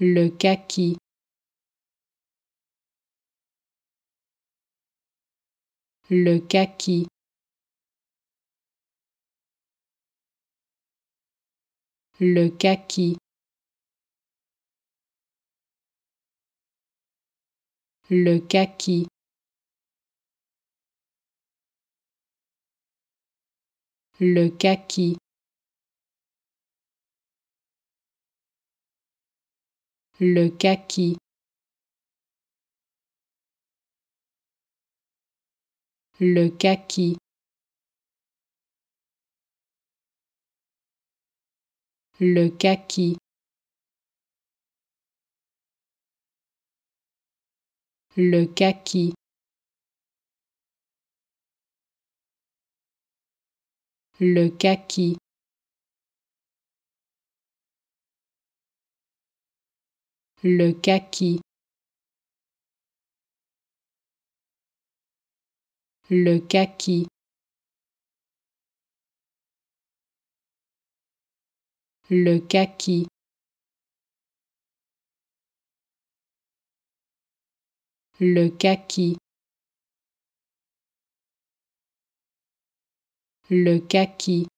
le kaki, le kaki. Le kaki. Le kaki. Le kaki. le kaki, le kaki, le kaki, le kaki. Le kaki. le kaki, le kaki, le kaki. Le kaki. Le kaki.